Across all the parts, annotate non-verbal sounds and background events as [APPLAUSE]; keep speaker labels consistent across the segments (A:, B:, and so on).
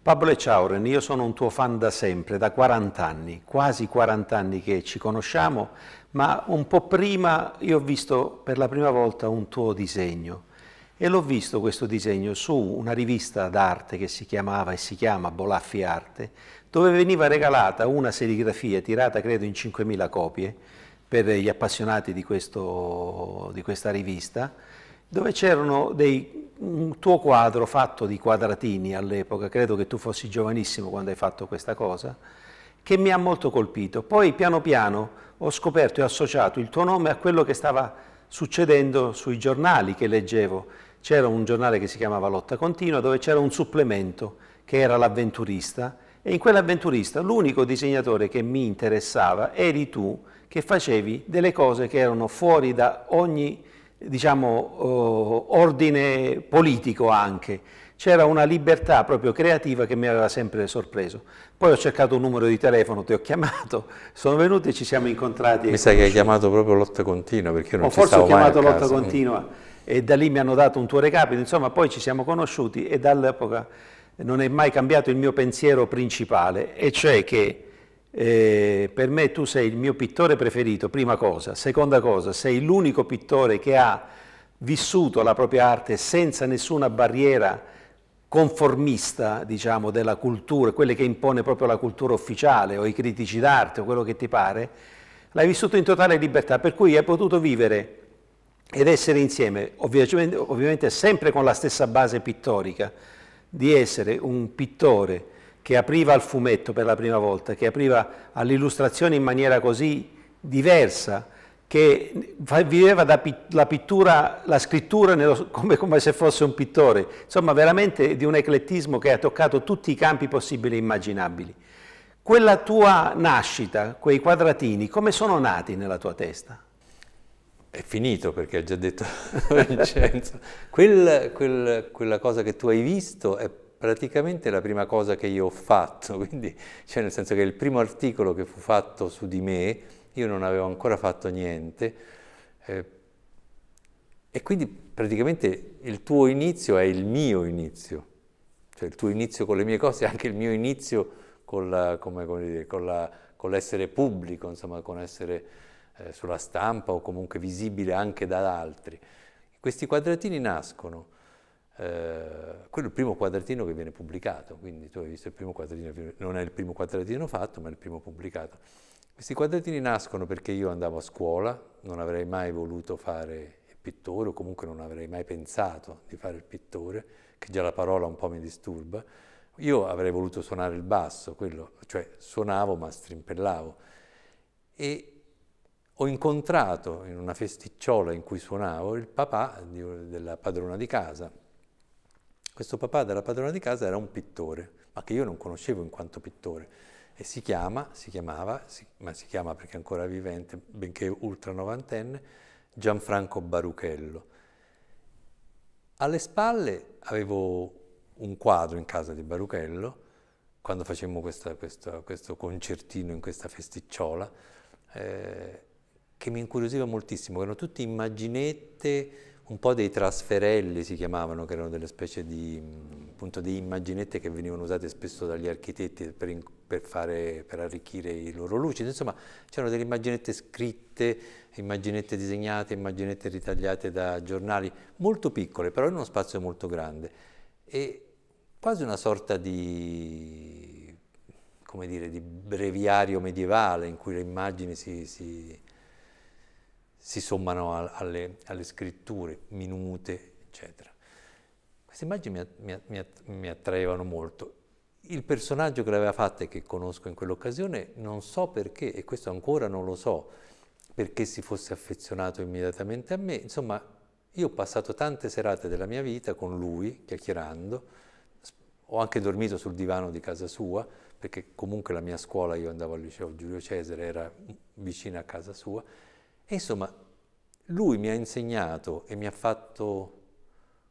A: Pablo Eciauren, io sono un tuo fan da sempre, da 40 anni, quasi 40 anni che ci conosciamo, ma un po' prima io ho visto per la prima volta un tuo disegno e l'ho visto questo disegno su una rivista d'arte che si chiamava e si chiama Bolaffi Arte, dove veniva regalata una serigrafia tirata credo in 5.000 copie per gli appassionati di, questo, di questa rivista, dove c'erano dei, un tuo quadro fatto di quadratini all'epoca, credo che tu fossi giovanissimo quando hai fatto questa cosa, che mi ha molto colpito. Poi piano piano ho scoperto e associato il tuo nome a quello che stava succedendo sui giornali che leggevo. C'era un giornale che si chiamava Lotta Continua dove c'era un supplemento che era l'avventurista e in quell'avventurista l'unico disegnatore che mi interessava eri tu che facevi delle cose che erano fuori da ogni diciamo, eh, ordine politico anche. C'era una libertà proprio creativa che mi aveva sempre sorpreso. Poi ho cercato un numero di telefono, ti ho chiamato, [LAUGHS] sono venuti e ci siamo incontrati. Mi sa che hai
B: chiamato proprio Lotta Continua, perché non o ci stavo mai Forse ho chiamato Lotta Continua
A: e da lì mi hanno dato un tuo recapito, insomma poi ci siamo conosciuti e dall'epoca non è mai cambiato il mio pensiero principale, e cioè che eh, per me tu sei il mio pittore preferito, prima cosa. Seconda cosa, sei l'unico pittore che ha vissuto la propria arte senza nessuna barriera conformista, diciamo, della cultura, quelle che impone proprio la cultura ufficiale o i critici d'arte o quello che ti pare, l'hai vissuto in totale libertà, per cui hai potuto vivere ed essere insieme, ovviamente, ovviamente sempre con la stessa base pittorica, di essere un pittore che apriva al fumetto per la prima volta, che apriva all'illustrazione in maniera così diversa, che viveva la pittura, la scrittura nello, [LAUGHS] come, come, se fosse un pittore, insomma veramente di un eclettismo che ha toccato tutti i campi possibili e immaginabili. Quella tua nascita, quei quadratini, come sono nati nella tua testa? È finito perché ha già detto [LAUGHS] Vincenzo. Quel, quel, quella cosa che tu hai visto è
B: praticamente la prima cosa che io ho fatto, [LAUGHS] quindi, cioè nel senso che il primo articolo che fu fatto su di me, io non avevo ancora fatto niente, eh, e quindi praticamente il tuo inizio è il mio inizio, cioè il tuo inizio con le mie cose è [LAUGHS] anche il mio inizio con, la, come, come dire, con, la, con l'essere pubblico, insomma con essere eh, sulla stampa o comunque visibile anche da altri. Questi quadratini nascono eh, quello è il primo quadratino che viene pubblicato, quindi tu hai visto il primo quadratino, non è il primo quadratino fatto, ma è il primo pubblicato. Questi quadratini nascono perché io andavo a scuola, non avrei mai voluto fare il pittore, o comunque non avrei mai pensato di fare il pittore, che già la parola un po' mi disturba. Io avrei voluto suonare il basso, quello, cioè suonavo ma strimpellavo. E ho incontrato in una festicciola in cui suonavo il papà di, della padrona di casa, questo papà della padrona di casa era un pittore, ma che io non conoscevo in quanto pittore. E si chiama, si chiamava, si, ma si chiama perché è ancora vivente, benché ultra novantenne, Gianfranco Baruchello. Alle spalle avevo un quadro in casa di Baruchello, quando facemmo questa, questa, questo concertino in questa festicciola, eh, che mi incuriosiva moltissimo, erano tutte immaginette un po' dei trasferelli si chiamavano, che erano delle specie di, appunto, di immaginette che venivano usate spesso dagli architetti per, per, fare, per arricchire i loro luci. Insomma, c'erano delle immaginette scritte, immaginette disegnate, immaginette ritagliate da giornali, molto piccole, però in uno spazio molto grande. E quasi una sorta di, dire, di breviario medievale in cui le immagini si, si si sommano a, alle, alle, scritture, minute, eccetera. Queste immagini mi, mi, mi attraevano molto. Il personaggio che l'aveva fatta e che conosco in quell'occasione non so perché, e questo ancora non lo so, perché si fosse affezionato immediatamente a me. Insomma, io ho passato tante serate della mia vita con lui, chiacchierando, ho anche dormito sul divano di casa sua, perché comunque la mia scuola, io andavo al liceo Giulio Cesare, era vicina a casa sua, e insomma, lui mi ha insegnato e mi ha fatto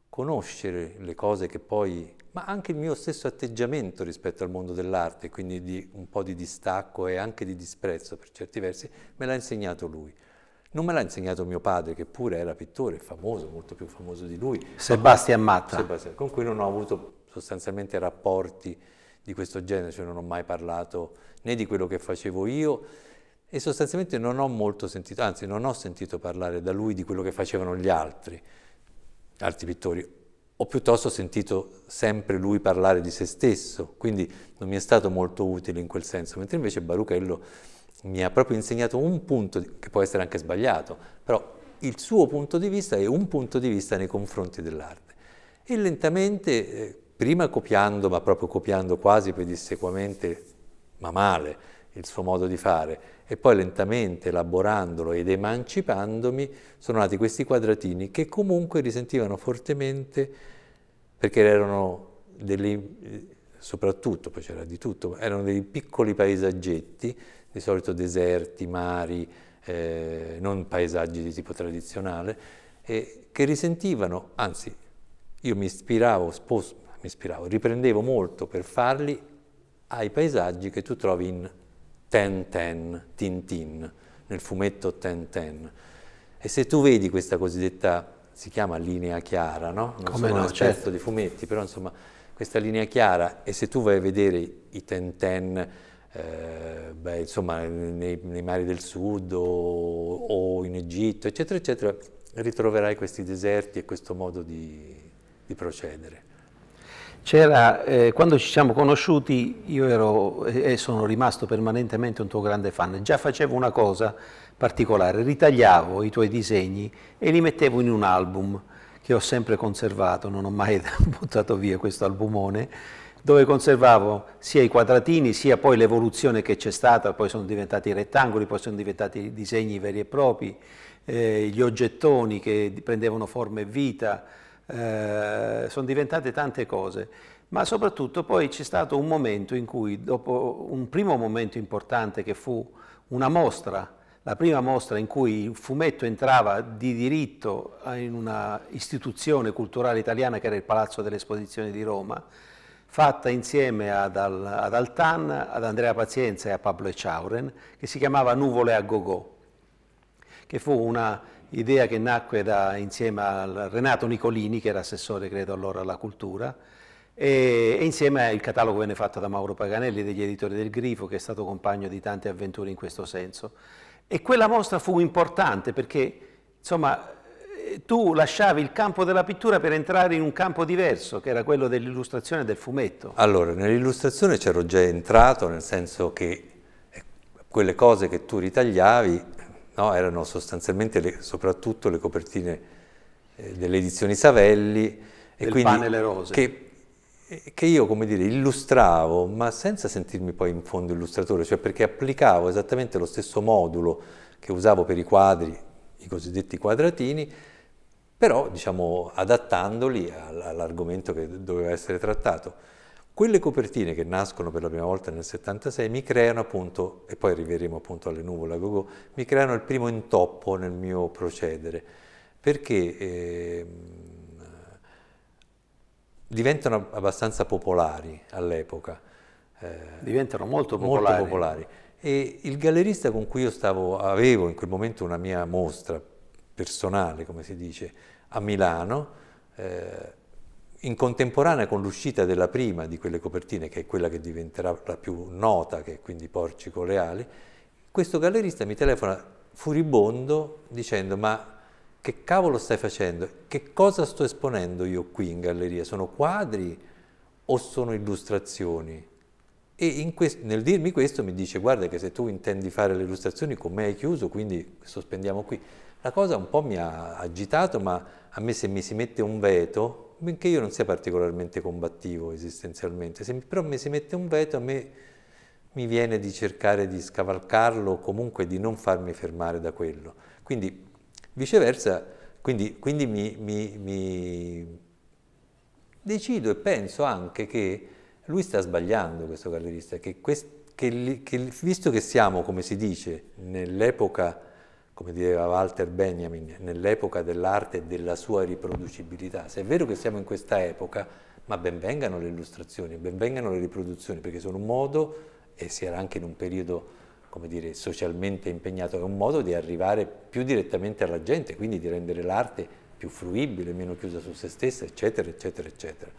B: conoscere le cose che poi, ma anche il mio stesso atteggiamento rispetto al mondo dell'arte, quindi di un po' di distacco e anche di disprezzo per certi versi, me l'ha insegnato lui. Non me l'ha insegnato mio padre, che pure era pittore, famoso, molto più famoso di lui. Sebastian Matta. Sebastian, con cui non ho avuto sostanzialmente rapporti di questo genere, cioè non ho mai parlato né di quello che facevo io, e sostanzialmente non ho molto sentito, anzi non ho sentito parlare da lui di quello che facevano gli altri, altri pittori, ho piuttosto sentito sempre lui parlare di se stesso, quindi non mi è stato molto utile in quel senso, mentre invece Baruchello mi ha proprio insegnato un punto, che può essere anche sbagliato, però il suo punto di vista è un punto di vista nei confronti dell'arte. E lentamente, eh, prima copiando, ma proprio copiando quasi pedissequamente, ma male, il suo modo di fare e poi lentamente elaborandolo ed emancipandomi sono nati questi quadratini che comunque risentivano fortemente perché erano delle soprattutto, poi c'era di tutto, erano dei piccoli paesaggetti, di solito deserti, mari, eh, non paesaggi di tipo tradizionale, e che risentivano, anzi io mi ispiravo, spos- mi ispiravo, riprendevo molto per farli ai paesaggi che tu trovi in Ten Ten, Tin Tin, nel fumetto Ten Ten. E se tu vedi questa cosiddetta, si chiama linea chiara, no? Non Come sono no, esperto certo. di fumetti, però insomma questa linea chiara e se tu vai a vedere i Ten Ten, eh, beh, insomma, nei, nei, mari del sud o, o, in Egitto, eccetera, eccetera, ritroverai questi deserti e questo modo di, di procedere
A: eh, quando ci siamo conosciuti io ero e eh, sono rimasto permanentemente un tuo grande fan, già facevo una cosa particolare, ritagliavo i tuoi disegni e li mettevo in un album che ho sempre conservato, non ho mai [LAUGHS] buttato via questo albumone, dove conservavo sia i quadratini, sia poi l'evoluzione che c'è stata, poi sono diventati rettangoli, poi sono diventati disegni veri e propri, eh, gli oggettoni che prendevano forma e vita, eh, sono diventate tante cose, ma soprattutto poi c'è stato un momento in cui, dopo un primo momento importante che fu una mostra, la prima mostra in cui il fumetto entrava di diritto in una istituzione culturale italiana che era il Palazzo delle Esposizioni di Roma, fatta insieme ad, Al, ad Altan, ad Andrea Pazienza e a Pablo Echauren, che si chiamava Nuvole a Gogò, che fu una idea che nacque da, insieme a Renato Nicolini, che era assessore credo allora alla cultura, e, e insieme al catalogo venne fatto da Mauro Paganelli degli editori del Grifo, che è stato compagno di tante avventure in questo senso. E quella mostra fu importante perché, insomma, tu lasciavi il campo della pittura per entrare in un campo diverso, che era quello dell'illustrazione del fumetto.
B: Allora, nell'illustrazione c'ero già entrato, nel senso che eh, quelle cose che tu ritagliavi no? erano sostanzialmente le, soprattutto le copertine eh, delle edizioni Savelli. E Del quindi, pane e le rose. Che, che io, come dire, illustravo, ma senza sentirmi poi in fondo illustratore, cioè perché applicavo esattamente lo stesso modulo che usavo per i quadri, i cosiddetti quadratini, però diciamo adattandoli all'argomento che doveva essere trattato. Quelle copertine che nascono per la prima volta nel 76 mi creano appunto, e poi arriveremo appunto alle nuvole a Gogò, mi creano il primo intoppo nel mio procedere, perché eh, diventano abbastanza popolari all'epoca. Eh,
A: diventano molto popolari. molto popolari.
B: E il gallerista con cui io stavo, avevo in quel momento una mia mostra personale, come si dice, a Milano, eh, in contemporanea con l'uscita della prima di quelle copertine, che è quella che diventerà la più nota, che è quindi Porci Leali, questo gallerista mi telefona furibondo dicendo ma che cavolo stai facendo? Che cosa sto esponendo io qui in galleria? Sono quadri o sono illustrazioni? E questo, nel dirmi questo mi dice guarda che se tu intendi fare le illustrazioni con me hai chiuso, quindi sospendiamo qui. La cosa un po' mi ha agitato, ma a me se mi si mette un veto, benché io non sia particolarmente combattivo esistenzialmente, se però mi si mette un veto a me mi viene di cercare di scavalcarlo o comunque di non farmi fermare da quello. Quindi viceversa, quindi, quindi mi, mi, mi decido e penso anche che lui sta sbagliando questo gallerista, che, quest, che, che visto che siamo, come si dice, nell'epoca come diceva Walter Benjamin, nell'epoca dell'arte e della sua riproducibilità. Se è vero che siamo in questa epoca, ma benvengano le illustrazioni, benvengano le riproduzioni, perché sono un modo, e si era anche in un periodo come dire, socialmente impegnato, è un modo di arrivare più direttamente alla gente, quindi di rendere l'arte più fruibile, meno chiusa su se stessa, eccetera, eccetera, eccetera.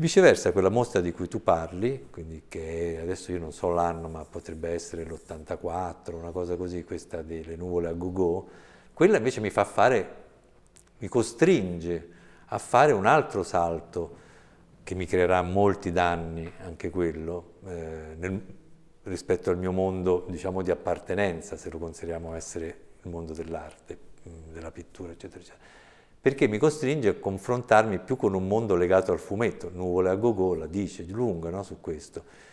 B: Viceversa, quella mostra di cui tu parli, quindi che adesso io non so l'anno, ma potrebbe essere l'84, una cosa così, questa delle nuvole a Gogo, quella invece mi fa fare, mi costringe a fare un altro salto che mi creerà molti danni, anche quello, eh, nel, rispetto al mio mondo, diciamo, di appartenenza, se lo consideriamo essere il mondo dell'arte, mm, della pittura, eccetera, eccetera perché mi costringe a confrontarmi più con un mondo legato al fumetto, nuvole a gogo, la dice lunga no, su questo.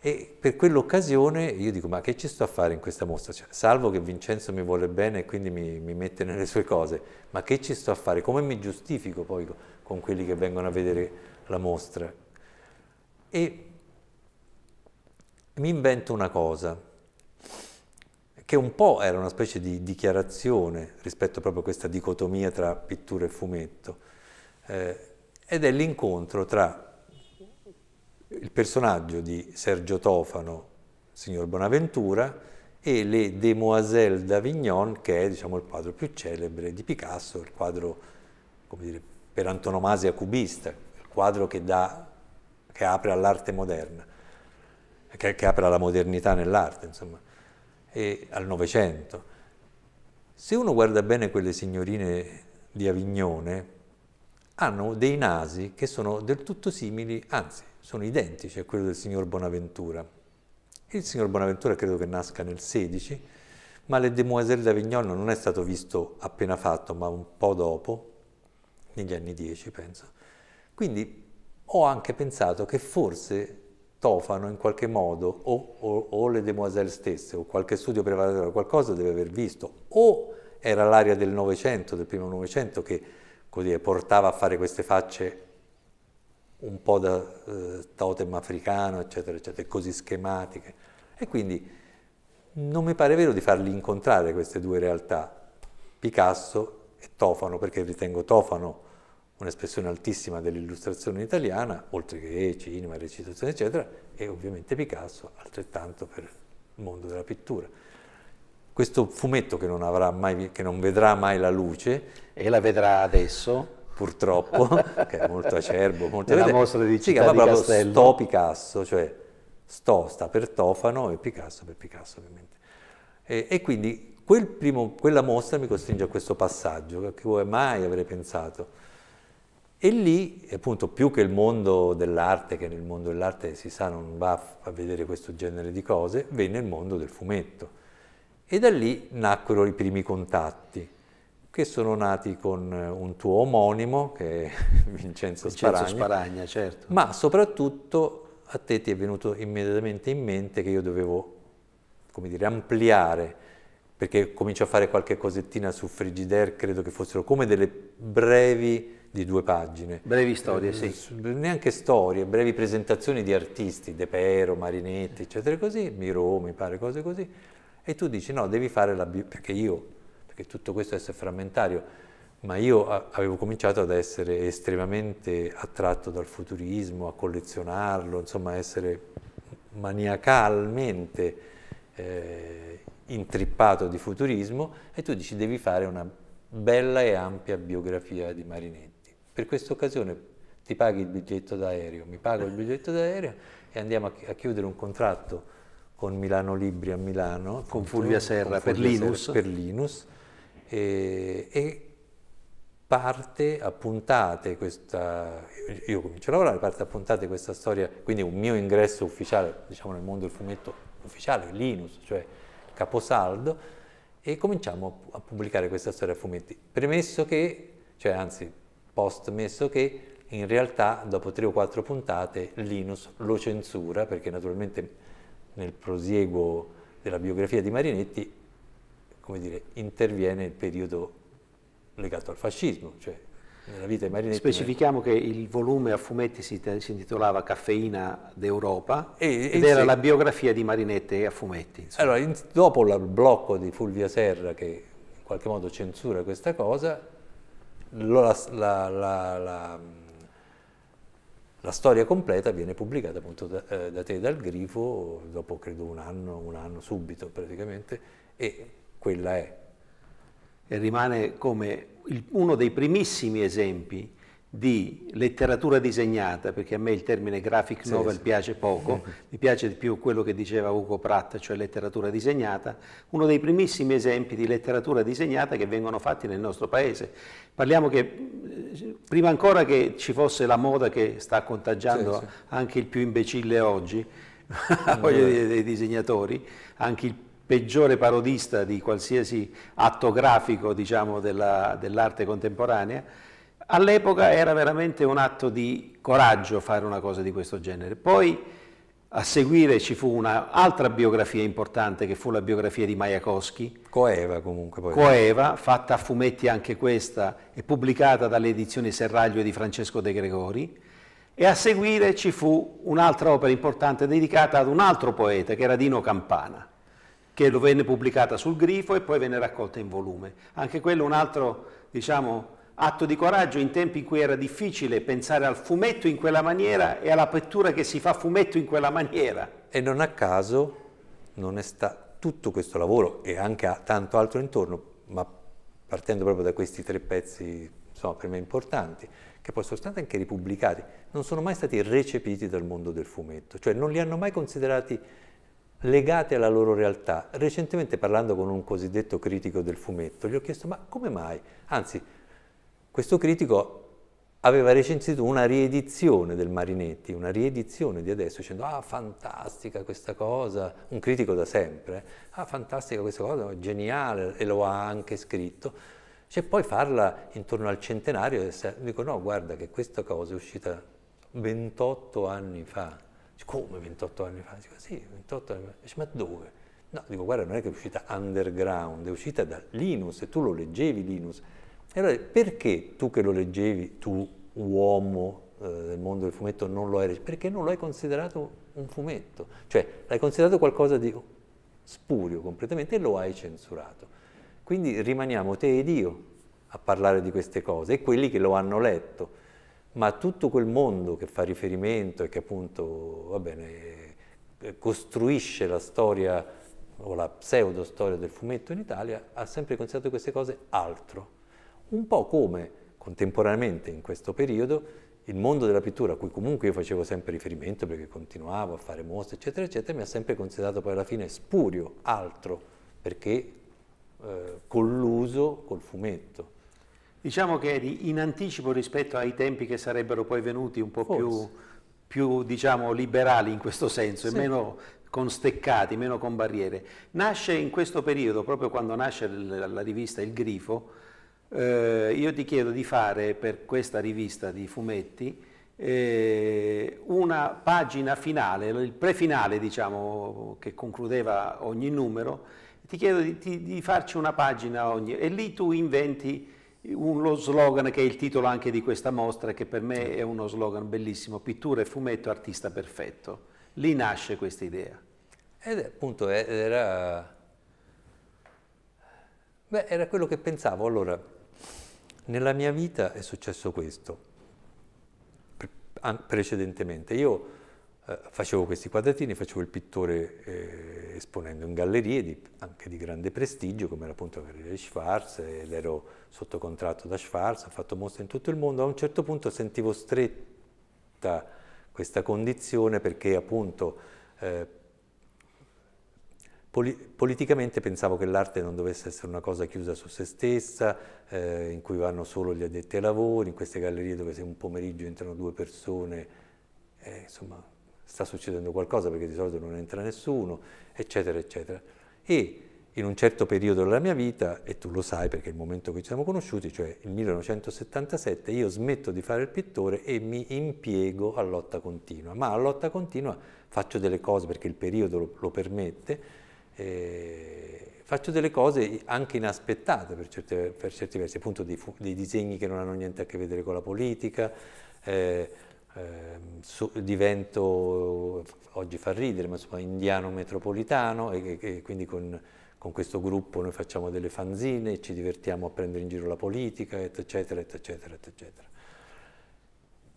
B: E per quell'occasione io dico, ma che ci sto a fare in questa mostra? Cioè, salvo che Vincenzo mi vuole bene e quindi mi, mi, mette nelle sue cose, ma che ci sto a fare? Come mi giustifico poi con quelli che vengono a vedere la mostra? E mi invento una cosa, che un po' era una specie di dichiarazione rispetto proprio a questa dicotomia tra pittura e fumetto, eh, ed è l'incontro tra il personaggio di Sergio Tofano, signor Bonaventura, e le Demoiselles d'Avignon, che è diciamo, il quadro più celebre di Picasso, il quadro dire, per antonomasia cubista, il quadro che, dà, che apre all'arte moderna, che, che apre alla modernità nell'arte. Insomma e al Novecento. Se uno guarda bene quelle signorine di Avignone, hanno dei nasi che sono del tutto simili, anzi sono identici a quello del signor Bonaventura. Il signor Bonaventura credo che nasca nel 16, ma le Demoiselle d'Avignon non è stato visto appena fatto, ma un po' dopo, negli anni 10 penso. Quindi ho anche pensato che forse Tofano in qualche modo o, o, o le demoiselle stesse o qualche studio preparatorio, qualcosa deve aver visto, o era l'aria del Novecento, del primo Novecento, che dire, portava a fare queste facce un po' da eh, totem africano, eccetera, eccetera, così schematiche. E quindi non mi pare vero di farli incontrare queste due realtà, Picasso e Tofano, perché ritengo Tofano un'espressione altissima dell'illustrazione italiana, oltre che cinema, recitazione, eccetera, e ovviamente Picasso, altrettanto per il mondo della pittura. Questo fumetto che non, mai, che non vedrà mai la luce... E la vedrà adesso? Purtroppo, [LAUGHS] che è molto acerbo, molto... Nella vedere, mostra di Città si chiama proprio Sto Picasso, cioè Sto sta per Tofano e Picasso per Picasso, ovviamente. E, e quindi quel primo, quella mostra mi costringe a questo passaggio, che come mai avrei pensato? E lì, appunto, più che il mondo dell'arte, che nel mondo dell'arte si sa non va a vedere questo genere di cose, venne il mondo del fumetto. E da lì nacquero i primi contatti, che sono nati con eh, un tuo omonimo, che è [LAUGHS] Vincenzo, Vincenzo Sparagna. Sparagna certo. Ma soprattutto a te ti è venuto immediatamente in mente che io dovevo, come dire, ampliare, perché comincio a fare qualche cosettina su Frigidaire, credo che fossero come delle brevi di due pagine. Brevi storie, eh, sì. Neanche storie, brevi presentazioni di artisti, De Pero, Marinetti, eccetera così, Miro, mi pare, cose così. E tu dici no, devi fare la bio, perché io, perché tutto questo è frammentario, ma io avevo cominciato ad essere estremamente attratto dal futurismo, a collezionarlo, insomma a essere maniacalmente eh, intrippato di futurismo e tu dici devi fare una bella e ampia biografia di Marinetti per questa occasione ti paghi il biglietto d'aereo, mi pago il biglietto d'aereo e andiamo a, chiudere un contratto con Milano Libri a Milano, con Fulvia Serra, con Fulvia per, Linus. Serra per Linus, e, e parte a puntate questa, io comincio a lavorare, parte a puntate questa storia, quindi un mio ingresso ufficiale, diciamo nel mondo del fumetto ufficiale, Linus, cioè caposaldo, e cominciamo a pubblicare questa storia a fumetti. Premesso che, cioè anzi post messo che in realtà dopo tre o quattro puntate Linus lo censura perché naturalmente nel prosieguo della biografia di Marinetti come dire, interviene il periodo legato al fascismo, cioè nella vita di Marinetti. Specifichiamo
A: che il volume a fumetti si, si intitolava Caffeina d'Europa e, ed era sì. la biografia di Marinetti a fumetti. Insomma.
B: Allora, in, dopo il blocco di Fulvia Serra che in qualche modo censura questa cosa, la, la, la, la, storia completa viene pubblicata appunto da, eh, da te dal Grifo dopo credo un anno, un anno subito
A: praticamente e quella è. E rimane come il, uno dei primissimi esempi di letteratura disegnata, perché a me il termine graphic novel sì, sì. piace poco, [LAUGHS] mi piace di più quello che diceva Ugo Pratt, cioè letteratura disegnata, uno dei primissimi esempi di letteratura disegnata che vengono fatti nel nostro paese. Parliamo che eh, prima ancora che ci fosse la moda che sta contagiando anche il più imbecille oggi, [LAUGHS] [LAUGHS] voglio dire dei disegnatori, anche il peggiore parodista di qualsiasi atto grafico diciamo, dell'arte contemporanea, All'epoca era veramente un atto di coraggio fare una cosa di questo genere. Poi a seguire ci fu un'altra biografia importante che fu la biografia di Majakowski. Coeva comunque. Poi. Coeva, fatta a fumetti anche questa e pubblicata dalle edizioni Serraglio di Francesco De Gregori. E a seguire ci fu un'altra opera importante dedicata ad un altro poeta che era Dino Campana, che lo venne pubblicata sul Grifo e poi venne raccolta in volume. Anche quello un altro, diciamo, Atto di coraggio in tempi in cui era difficile pensare al fumetto in quella maniera e alla pittura che si fa fumetto in quella maniera.
B: E non a caso non è sta, tutto questo lavoro e anche a tanto altro intorno, ma partendo proprio da questi tre pezzi insomma, per me importanti, che poi sono stati anche ripubblicati, non sono mai stati recepiti dal mondo del fumetto, cioè non li hanno mai considerati legati alla loro realtà. Recentemente parlando con un cosiddetto critico del fumetto, gli ho chiesto ma come mai? Anzi, questo critico aveva recensito una riedizione del Marinetti, una riedizione di adesso, dicendo ah fantastica questa cosa, un critico da sempre, ah fantastica questa cosa, geniale, e lo ha anche scritto. Cioè poi farla intorno al centenario, dico no guarda che questa cosa è uscita 28 anni fa, come 28 anni fa? Dico sì, 28 anni fa, dice, ma dove? No, dico guarda non è che è uscita underground, è uscita da Linus e tu lo leggevi Linus, allora perché tu che lo leggevi, tu uomo eh, del mondo del fumetto, non lo eri? Perché non lo hai considerato un fumetto? Cioè l'hai considerato qualcosa di spurio completamente e lo hai censurato. Quindi rimaniamo te ed io a parlare di queste cose e quelli che lo hanno letto. Ma tutto quel mondo che fa riferimento e che appunto, va bene, eh, costruisce la storia o la pseudo storia del fumetto in Italia ha sempre considerato queste cose altro. Un po' come contemporaneamente in questo periodo il mondo della pittura, a cui comunque io facevo sempre riferimento perché continuavo a fare mostre, eccetera, eccetera, mi ha sempre considerato poi alla fine spurio,
A: altro, perché eh, colluso col fumetto. Diciamo che eri in anticipo rispetto ai tempi che sarebbero poi venuti un po' più, più, diciamo, liberali in questo senso sì. e meno con steccati, meno con barriere. Nasce in questo periodo, proprio quando nasce la rivista Il Grifo, eh, io ti chiedo di fare per questa rivista di fumetti eh, una pagina finale, il prefinale diciamo che concludeva ogni numero, ti chiedo di, di, di farci una pagina ogni, e lì tu inventi uno slogan che è il titolo anche di questa mostra, che per me è uno slogan bellissimo, pittura e fumetto, artista perfetto. Lì nasce questa idea. Ed appunto era... Beh, era quello che pensavo. Allora,
B: nella mia vita è successo questo, precedentemente. Io eh, facevo questi quadratini, facevo il pittore eh, esponendo in gallerie di, anche di grande prestigio, come era appunto la galleria di Schwarz, ed ero sotto contratto da Schwarz, ho fatto mostre in tutto il mondo. A un certo punto sentivo stretta questa condizione perché appunto eh, Poli politicamente pensavo che l'arte non dovesse essere una cosa chiusa su se stessa, eh, in cui vanno solo gli addetti ai lavori, in queste gallerie dove se un pomeriggio entrano due persone, eh, insomma, sta succedendo qualcosa perché di solito non entra nessuno, eccetera, eccetera. E in un certo periodo della mia vita, e tu lo sai perché è il momento che ci siamo conosciuti, cioè il 1977, io smetto di fare il pittore e mi impiego a lotta continua, ma a lotta continua faccio delle cose perché il periodo lo, lo permette, eh, faccio delle cose anche inaspettate per certi, per certi versi, appunto dei, dei, disegni che non hanno niente a che vedere con la politica, eh, eh, divento, oggi fa ridere, ma insomma indiano metropolitano e, e, e quindi con, con, questo gruppo noi facciamo delle fanzine, e ci divertiamo a prendere in giro la politica, eccetera, eccetera, eccetera.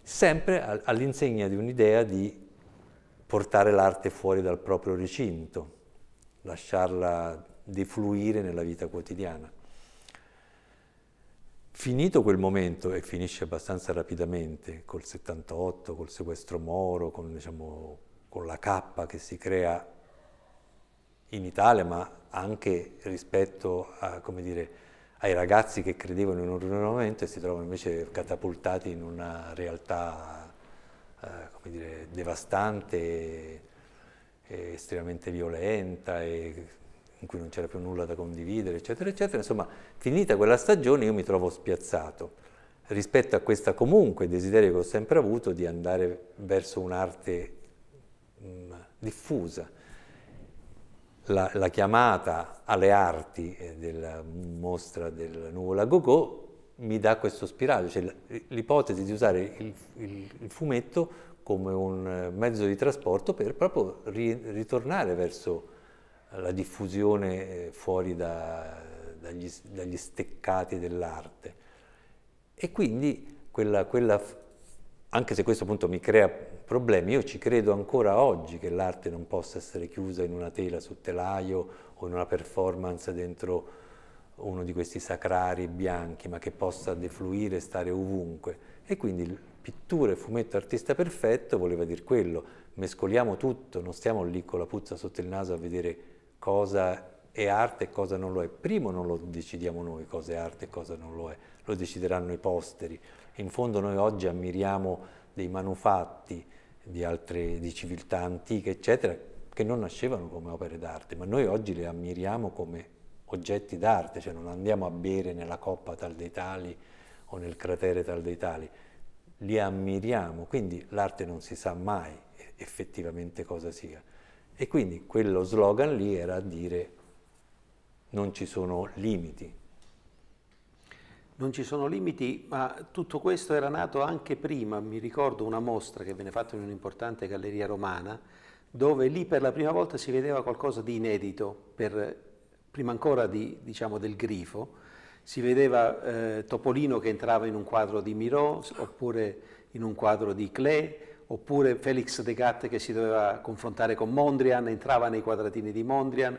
B: Sempre all'insegna di un'idea di portare l'arte fuori dal proprio recinto lasciarla defluire nella vita quotidiana. Finito quel momento, e finisce abbastanza rapidamente, col 78, col sequestro Moro, con, diciamo, con la cappa che si crea in Italia, ma anche rispetto a, dire, ai ragazzi che credevano in un rinnovamento e si trovano invece catapultati in una realtà eh, dire, devastante estremamente violenta e in cui non c'era più nulla da condividere, eccetera, eccetera. Insomma, finita quella stagione io mi trovo spiazzato rispetto a questo comunque desiderio che ho sempre avuto di andare verso un'arte diffusa. La, la, chiamata alle arti eh, della mostra del Nuvola Gogo mi dà questo spiraglio, cioè l'ipotesi di usare il, il, il fumetto come un eh, mezzo di trasporto per proprio ri- ritornare verso la diffusione eh, fuori da, dagli, dagli, steccati dell'arte. E quindi quella, quella, anche se questo appunto mi crea problemi, io ci credo ancora oggi che l'arte non possa essere chiusa in una tela sul telaio o in una performance dentro uno di questi sacrari bianchi, ma che possa defluire e stare ovunque. E quindi pittura e fumetto artista perfetto voleva dire quello, mescoliamo tutto, non stiamo lì con la puzza sotto il naso a vedere cosa è arte e cosa non lo è. Primo non lo decidiamo noi cosa è arte e cosa non lo è, lo decideranno i posteri. In fondo noi oggi ammiriamo dei manufatti di altre di civiltà antiche, eccetera, che non nascevano come opere d'arte, ma noi oggi le ammiriamo come oggetti d'arte, cioè non andiamo a bere nella coppa tal dei tali o nel cratere tal dei tali li ammiriamo, quindi l'arte non si sa mai effettivamente cosa sia. E quindi quello slogan lì era dire non ci sono limiti.
A: Non ci sono limiti, ma tutto questo era nato anche prima, mi ricordo una mostra che venne fatta in un'importante galleria romana, dove lì per la prima volta si vedeva qualcosa di inedito, per, prima ancora di, diciamo, del grifo, si vedeva eh, Topolino che entrava in un quadro di Miró oppure in un quadro di Klee oppure Felix De Gatte che si doveva confrontare con Mondrian, entrava nei quadratini di Mondrian.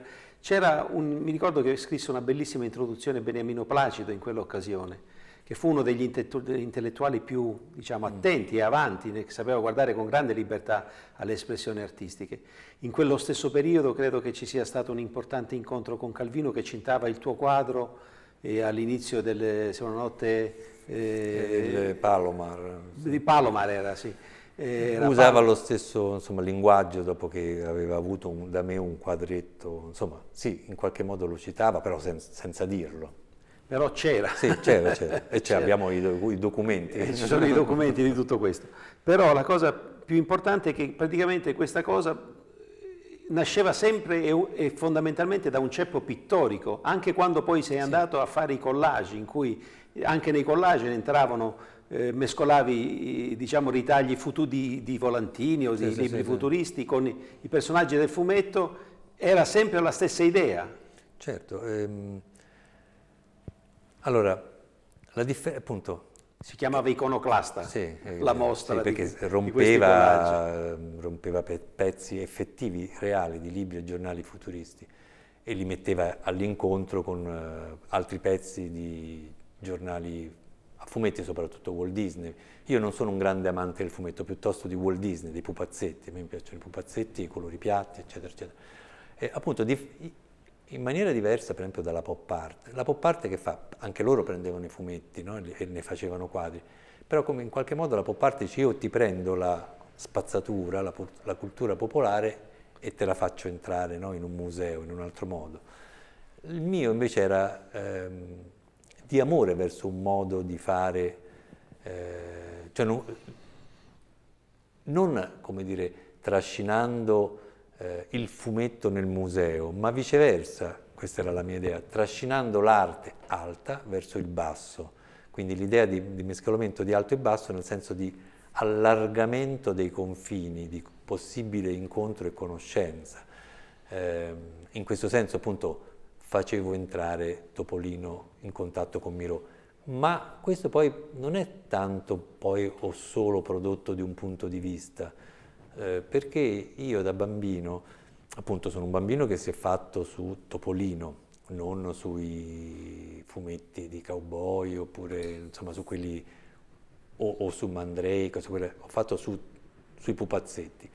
A: Un, mi ricordo che scrisse una bellissima introduzione Beniamino Placido in quell'occasione, che fu uno degli intellettuali più diciamo, mm. attenti e avanti, che sapeva guardare con grande libertà alle espressioni artistiche. In quello stesso periodo credo che ci sia stato un importante incontro con Calvino che cintava il tuo quadro eh, all'inizio delle siamo notte eh, Palomar. Di Palomar era, sì. Era Usava Palomar. lo
B: stesso insomma, linguaggio dopo che aveva avuto un, da me un quadretto, insomma sì, in qualche modo lo citava, però sen senza dirlo.
A: Però c'era. Sì, c'era, c'era. E [LAUGHS] c'era. abbiamo
B: i, i documenti. E eh, ci sono i documenti di tutto questo.
A: Però la cosa più importante è che praticamente questa cosa nasceva sempre e, fondamentalmente da un ceppo pittorico, anche quando poi sei andato sì. a fare i collage, in cui anche nei collage entravano, eh, mescolavi diciamo, ritagli futu di, di, volantini o di sì, libri sì, futuristi con i, personaggi del fumetto, era sempre la stessa idea.
B: Certo. Ehm, allora,
A: appunto, si chiamava Iconoclasta sì, eh, la mostra. Sì, perché di, rompeva,
B: di ehm, rompeva, pezzi effettivi, reali, di libri e giornali futuristi e li metteva all'incontro con uh, altri pezzi di giornali a fumetti, soprattutto Walt Disney. Io non sono un grande amante del fumetto, piuttosto di Walt Disney, dei pupazzetti, a me piacciono i pupazzetti, i colori piatti, eccetera, eccetera. E appunto di, in maniera diversa per esempio dalla pop art. La pop art che fa, anche loro prendevano i fumetti no? e ne facevano quadri, però come in qualche modo la pop art dice io ti prendo la spazzatura, la, la cultura popolare e te la faccio entrare no? in un museo, in un altro modo. Il mio invece era ehm, di amore verso un modo di fare, eh, cioè non, non come dire trascinando eh, il fumetto nel museo, ma viceversa, questa era la mia idea, trascinando l'arte alta verso il basso, quindi l'idea di, di mescolamento di alto e basso nel senso di allargamento dei confini, di possibile incontro e conoscenza. Eh, in questo senso appunto facevo entrare Topolino in contatto con Miro, ma questo poi non è tanto poi o solo prodotto di un punto di vista, eh, perché io da bambino, appunto sono un bambino che si è fatto su Topolino, non sui fumetti di cowboy oppure insomma su quelli o, o su Mandrake, su quelle, ho fatto su, sui pupazzetti.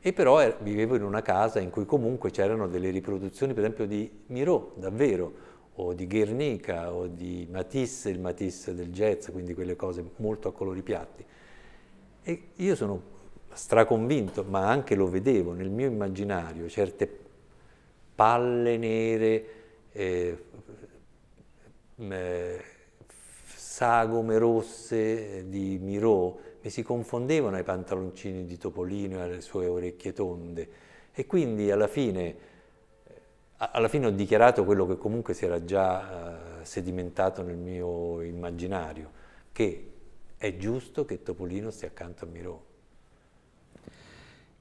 B: E però er, vivevo in una casa in cui comunque c'erano delle riproduzioni, per esempio, di Miro, davvero, o di Guernica o di Matisse, il Matisse del jazz, quindi quelle cose molto a colori piatti. E io sono straconvinto, ma anche lo vedevo nel mio immaginario, certe palle nere, eh, eh, sagome rosse eh, di Miro mi si confondevano ai pantaloncini di Topolino e alle sue orecchie tonde e quindi alla fine alla fine ho dichiarato quello che comunque si era già eh, sedimentato nel mio immaginario,
A: che è giusto che Topolino stia accanto a Miro.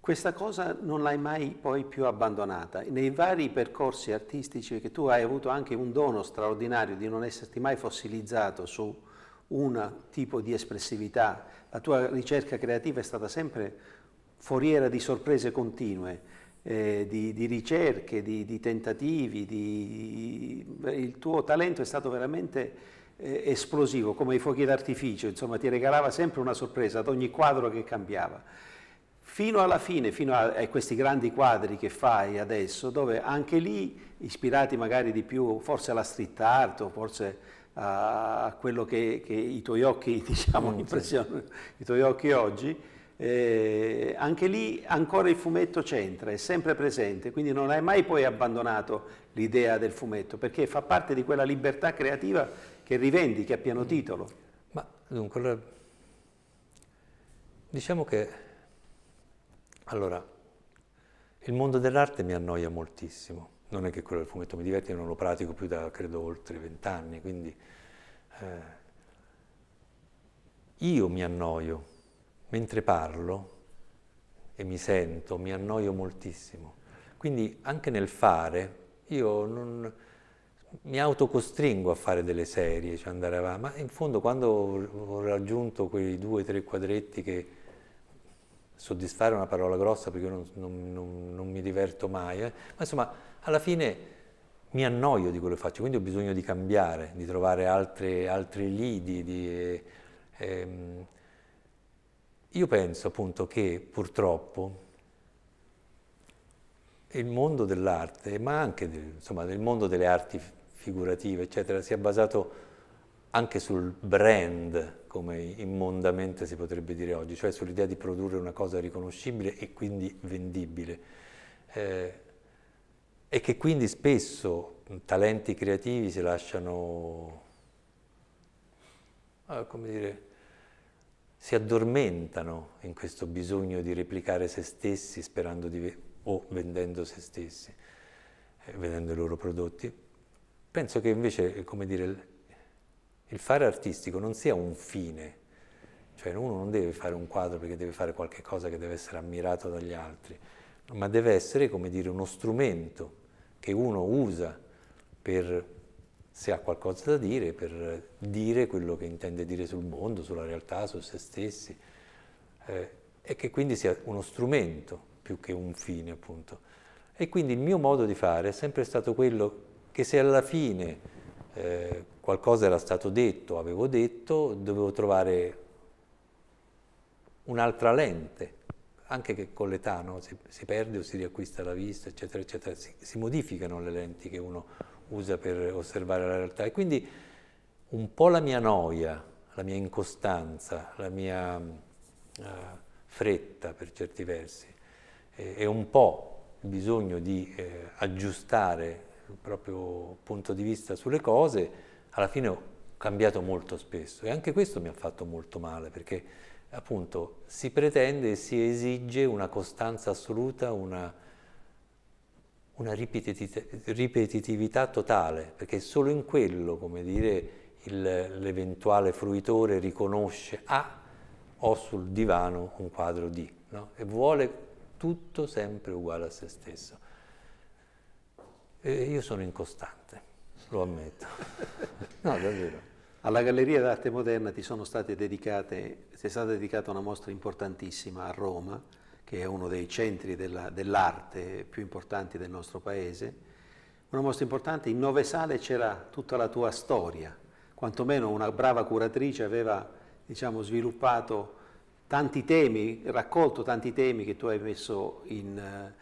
A: Questa cosa non l'hai mai poi più abbandonata. Nei vari percorsi artistici, perché tu hai avuto anche un dono straordinario di non esserti mai fossilizzato su un tipo di espressività, la tua ricerca creativa è stata sempre foriera di sorprese continue, eh, di, di, ricerche, di, di tentativi, di... il tuo talento è stato veramente eh, esplosivo, come i fuochi d'artificio, insomma ti regalava sempre una sorpresa ad ogni quadro che cambiava fino alla fine, fino a, a, questi grandi quadri che fai adesso, dove anche lì, ispirati magari di più forse alla street art o forse a, a quello che, che, i tuoi occhi, [LAUGHS] diciamo, mm, impressionano, sì. i tuoi occhi oggi, eh, anche lì ancora il fumetto c'entra, è sempre presente, quindi non hai mai poi abbandonato l'idea del fumetto, perché fa parte di quella libertà creativa che rivendichi a pieno mm. titolo.
B: Ma dunque, diciamo che allora, il mondo dell'arte mi annoia moltissimo, non è che quello del fumetto mi diverte, non lo pratico più da credo oltre vent'anni, quindi eh, io mi annoio, mentre parlo e mi sento, mi annoio moltissimo. Quindi anche nel fare, io non, mi autocostringo a fare delle serie, cioè andare avanti, ma in fondo quando ho raggiunto quei due o tre quadretti che soddisfare è una parola grossa perché io non, non, non, non mi diverto mai, eh? ma insomma alla fine mi annoio di quello che faccio, quindi ho bisogno di cambiare, di trovare altre, altri lidi. Di, eh, ehm. Io penso appunto che purtroppo il mondo dell'arte, ma anche del, insomma, del mondo delle arti figurative, eccetera, sia basato anche sul brand, come immondamente si potrebbe dire oggi, cioè sull'idea di produrre una cosa riconoscibile e quindi vendibile. Eh, e che quindi spesso talenti creativi si lasciano, eh, come dire, si addormentano in questo bisogno di replicare se stessi sperando di, o vendendo se stessi, eh, vendendo i loro prodotti. Penso che invece, come dire, il fare artistico non sia un fine, cioè uno non deve fare un quadro perché deve fare qualche cosa che deve essere ammirato dagli altri, ma deve essere, come dire, uno strumento che uno usa per, se ha qualcosa da dire, per dire quello che intende dire sul mondo, sulla realtà, su se stessi, eh, e che quindi sia uno strumento più che un fine, appunto. E quindi il mio modo di fare è sempre stato quello che se alla fine eh, qualcosa era stato detto, avevo detto, dovevo trovare un'altra lente, anche che con l'età no? si, si, perde o si riacquista la vista, eccetera, eccetera, si, si, modificano le lenti che uno usa per osservare la realtà. E quindi un po' la mia noia, la mia incostanza, la mia uh, fretta per certi versi, e, e, un po' il bisogno di eh, aggiustare il proprio punto di vista sulle cose, alla fine ho cambiato molto spesso e anche questo mi ha fatto molto male perché appunto si pretende e si esige una costanza assoluta, una, una ripetitività totale, perché solo in quello, come dire, il, l'eventuale fruitore riconosce ah, ho sul divano un quadro di, no? e vuole tutto sempre uguale a se stesso. E io sono
A: incostante. Lo ammetto. [LAUGHS] No, davvero. Alla Galleria d'Arte Moderna ti sono state dedicate, è stata dedicata una mostra importantissima a Roma, che è uno dei centri dell'arte più importanti del nostro paese. Una mostra importante, in nove sale c'era tutta la tua storia, quantomeno una brava curatrice aveva diciamo, sviluppato tanti temi, raccolto tanti temi che tu hai messo in eh,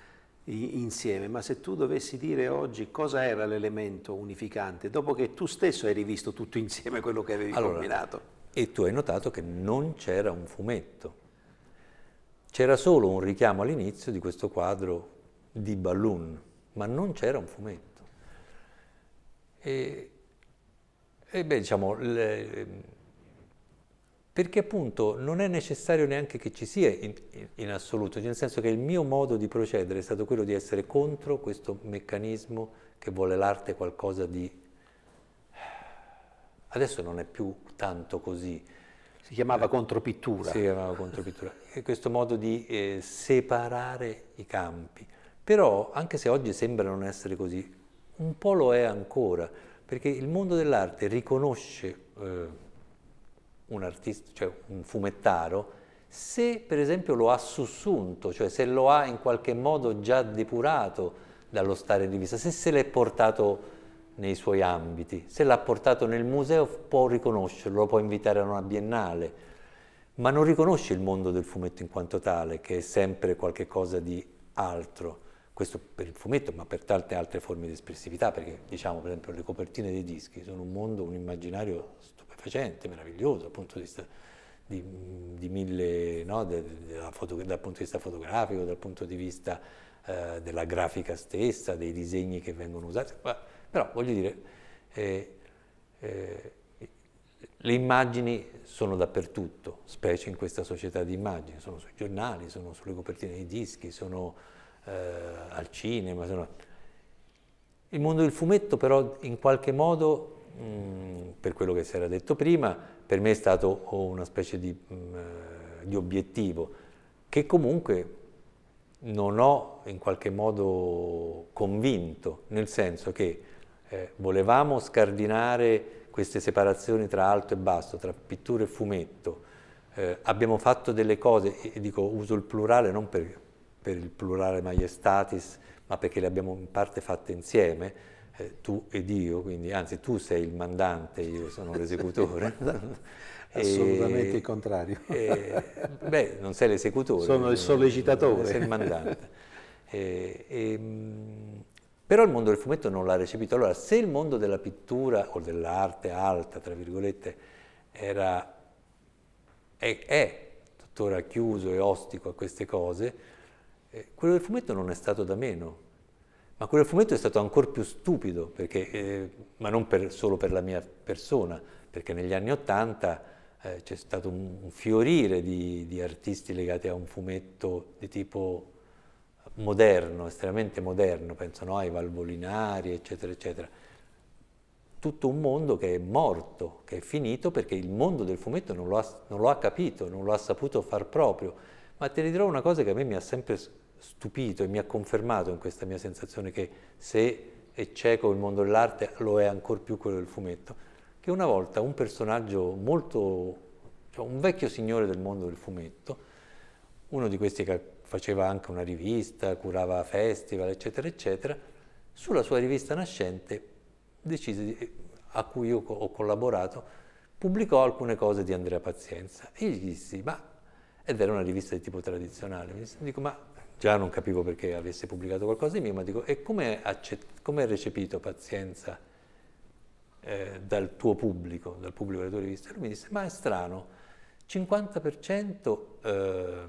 A: insieme, ma se tu dovessi dire oggi cosa era l'elemento unificante, dopo che tu stesso hai rivisto tutto insieme quello che avevi allora, combinato.
B: E tu hai notato che non c'era un fumetto, c'era solo un richiamo all'inizio di questo quadro di Balloon, ma non c'era un fumetto. E, e beh, diciamo, le, perché appunto non è necessario neanche che ci sia in, in, assoluto, nel senso che il mio modo di procedere è stato quello di essere contro questo meccanismo che vuole l'arte qualcosa di... Adesso non è più tanto così. Si chiamava eh, contropittura. Si chiamava contropittura. E questo modo di eh, separare i campi. Però, anche se oggi sembra non essere così, un po' lo è ancora, perché il mondo dell'arte riconosce... Eh, un artista, cioè un fumettaro, se per esempio lo ha sussunto, cioè se lo ha in qualche modo già depurato dallo stare di vista, se se l'è portato nei suoi ambiti, se l'ha portato nel museo può riconoscerlo, lo può invitare a una biennale, ma non riconosce il mondo del fumetto in quanto tale, che è sempre qualcosa di altro questo per il fumetto, ma per tante altre forme di espressività, perché diciamo per esempio le copertine dei dischi sono un mondo, un immaginario stupefacente, meraviglioso dal punto di vista di, di mille, no? de, de, de foto, dal punto di vista fotografico, dal punto di vista eh, della grafica stessa, dei disegni che vengono usati, Ma, però voglio dire, eh, eh, le immagini sono dappertutto, specie in questa società di immagini, sono sui giornali, sono sulle copertine dei dischi, sono eh, al cinema. Sono... Il mondo del fumetto però in qualche modo Mm, per quello che si era detto prima, per me è stato una specie di, mm, eh, di obiettivo che comunque non ho in qualche modo convinto, nel senso che eh, volevamo scardinare queste separazioni tra alto e basso, tra pittura e fumetto, eh, abbiamo fatto delle cose, e dico uso il plurale non per, per il plurale maiestatis, ma perché le abbiamo in parte fatte insieme, eh, tu ed io, quindi anzi tu sei il mandante, io sono l'esecutore. [LAUGHS] Assolutamente [LAUGHS] e, il contrario. E, beh, non sei l'esecutore. Sono il eh, sollecitatore. Sei il mandante. e, [LAUGHS] e eh, ehm, però il mondo del fumetto non l'ha recepito. Allora, se il mondo della pittura o dell'arte alta, tra virgolette, era, è, è, tuttora chiuso e ostico a queste cose, eh, quello del fumetto non è stato da meno. Ma quel fumetto è stato ancora più stupido, perché, eh, ma non per, solo per la mia persona, perché negli anni Ottanta eh, c'è stato un, un fiorire di, di, artisti legati a un fumetto di tipo moderno, estremamente moderno, penso no, ai Valvolinari, eccetera, eccetera. Tutto un mondo che è morto, che è finito, perché il mondo del fumetto non lo ha, non lo ha capito, non lo ha saputo far proprio. Ma te ne dirò una cosa che a me mi ha sempre stupito e mi ha confermato in questa mia sensazione che se è cieco il mondo dell'arte lo è ancora più quello del fumetto, che una volta un personaggio molto, cioè un vecchio signore del mondo del fumetto, uno di questi che faceva anche una rivista, curava festival, eccetera, eccetera, sulla sua rivista nascente, decise, a cui io ho collaborato, pubblicò alcune cose di Andrea Pazienza. E gli dissi, ma, ed era una rivista di tipo tradizionale, mi dico, ma già non capivo perché avesse pubblicato qualcosa di mio, ma dico, e come è recepito pazienza eh, dal tuo pubblico, dal pubblico delle tue riviste? E lui mi disse, ma è strano, 50% eh,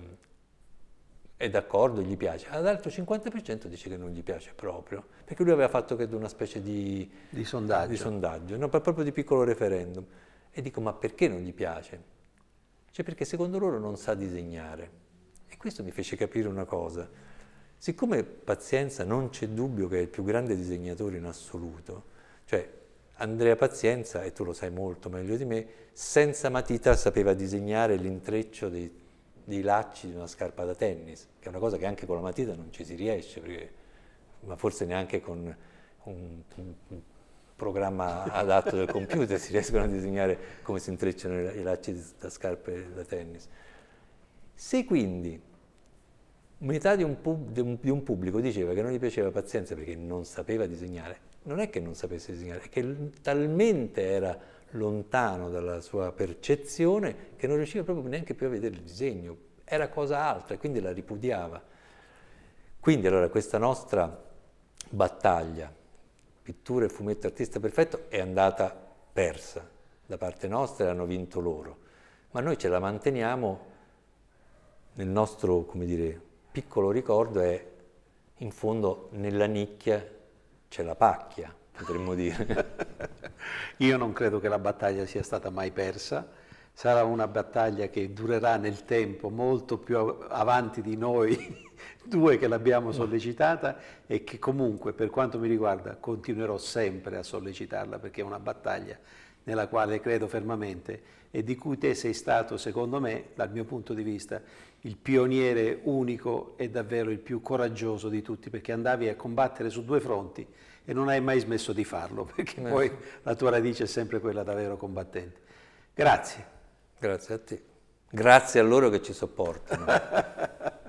B: è d'accordo, gli piace, all'altro 50% dice che non gli piace proprio, perché lui aveva fatto credo una specie di, di sondaggio, di sondaggio no, proprio di piccolo referendum. E dico, ma perché non gli piace? Cioè perché secondo loro non sa disegnare questo mi fece capire una cosa. Siccome Pazienza non c'è dubbio che è il più grande disegnatore in assoluto, cioè Andrea Pazienza, e tu lo sai molto meglio di me, senza matita sapeva disegnare l'intreccio dei, dei lacci di una scarpa da tennis, che è una cosa che anche con la matita non ci si riesce, perché, ma forse neanche con un, un, un programma adatto del computer si riescono a disegnare come si intrecciano i lacci da scarpe da tennis. Se quindi Metà di un, di, un, di un, pubblico diceva che non gli piaceva Pazienza perché non sapeva disegnare. Non è che non sapesse disegnare, è che talmente era lontano dalla sua percezione che non riusciva proprio neanche più a vedere il disegno. Era cosa altra, e quindi la ripudiava. Quindi allora questa nostra battaglia, pittura e fumetto artista perfetto, è andata persa da parte nostra e hanno vinto loro. Ma noi ce la manteniamo nel nostro, come dire, piccolo ricordo è in fondo nella nicchia c'è la pacchia, potremmo dire.
A: [LAUGHS] Io non credo che la battaglia sia stata mai persa, sarà una battaglia che durerà nel tempo molto più avanti di noi [LAUGHS] due che l'abbiamo mm. sollecitata e che comunque per quanto mi riguarda continuerò sempre a sollecitarla perché è una battaglia nella quale credo fermamente e di cui te sei stato secondo me dal mio punto di vista il pioniere unico e davvero il più coraggioso di tutti, perché andavi a combattere su due fronti e non hai mai smesso di farlo, [LAUGHS] perché eh. poi la tua radice è sempre quella davvero combattente. Grazie. Grazie a te. Grazie a loro che ci sopportano. [LAUGHS]